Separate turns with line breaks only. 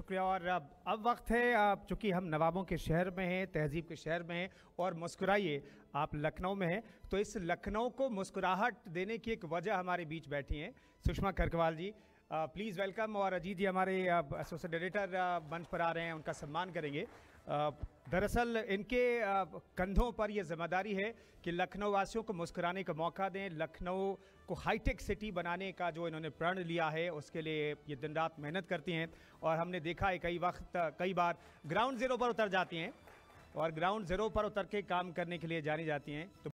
शुक्रिया और अब अब वक्त है आप चूँकि हम नवाबों के शहर में हैं तहजीब के शहर में हैं और मुस्कुराइए आप लखनऊ में हैं तो इस लखनऊ को मुस्कुराहट देने की एक वजह हमारे बीच बैठी हैं सुषमा करकवाल जी प्लीज़ वेलकम और अजीत जी हमारे एसोसिएट डायरेक्टर मंच पर आ रहे हैं उनका सम्मान करेंगे दरअसल इनके कंधों पर यह जिम्मेदारी है कि लखनऊ वासियों को मुस्कुराने का मौका दें लखनऊ को हाईटेक सिटी बनाने का जो इन्होंने प्रण लिया है उसके लिए ये दिन रात मेहनत करती हैं और हमने देखा है कई वक्त कई बार ग्राउंड ज़ीरो पर उतर जाती हैं और ग्राउंड ज़ीरो पर उतर के काम करने के लिए जानी जाती हैं तो